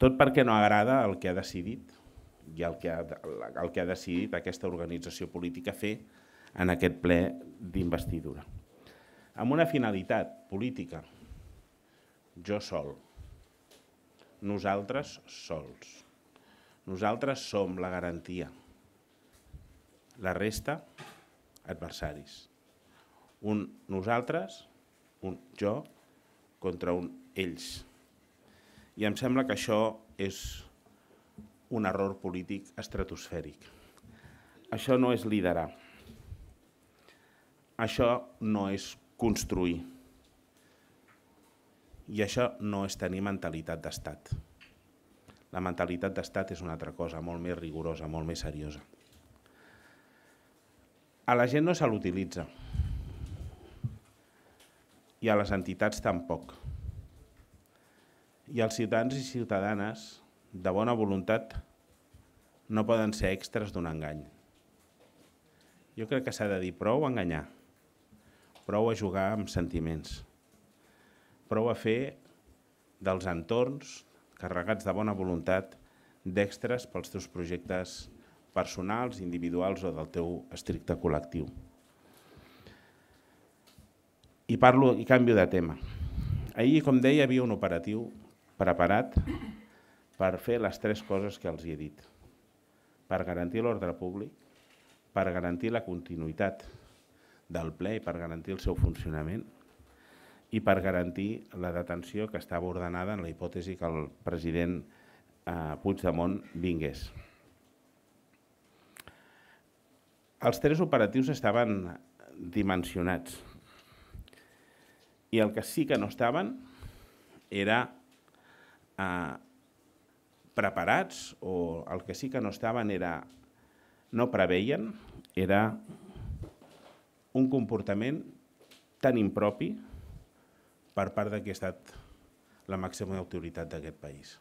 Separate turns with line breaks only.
Tot perquè no agrada el que ha decidit i el que ha, el que ha decidit aquesta organització política fer en aquest ple d'investidura. Amb una finalitat política, jo sol, nosaltres sols. Nosaltres som la garantia. La resta, adversaris. Un nosaltres, un jo, contra un ells. I em sembla que això és un error polític estratosfèric. Això no és liderar. Això no és construir. I això no és tenir mentalitat d'estat. La mentalitat d'estat és una altra cosa, molt més rigorosa, molt més seriosa. A la gent no se l'utilitza. I a les entitats tampoc. Tampoc i els ciutadans i ciutadanes de bona voluntat no poden ser extras d'un engany. Jo crec que s'ha de dir prou a enganyar, prou a jugar amb sentiments, prou a fer dels entorns carregats de bona voluntat d'extres pels teus projectes personals, individuals o del teu estricte col·lectiu. I parlo i canvio de tema. Ahir, com deia, hi havia un operatiu preparat per fer les tres coses que els he dit. Per garantir l'ordre públic, per garantir la continuïtat del ple i per garantir el seu funcionament i per garantir la detenció que estava ordenada en la hipòtesi que el president eh, Puigdemont vingués. Els tres operatius estaven dimensionats i el que sí que no estaven era eh, preparats o el que sí que no estaven era, no preveien, era un comportament tan impropi per part de qui ha estat la màxima autoritat d'aquest país.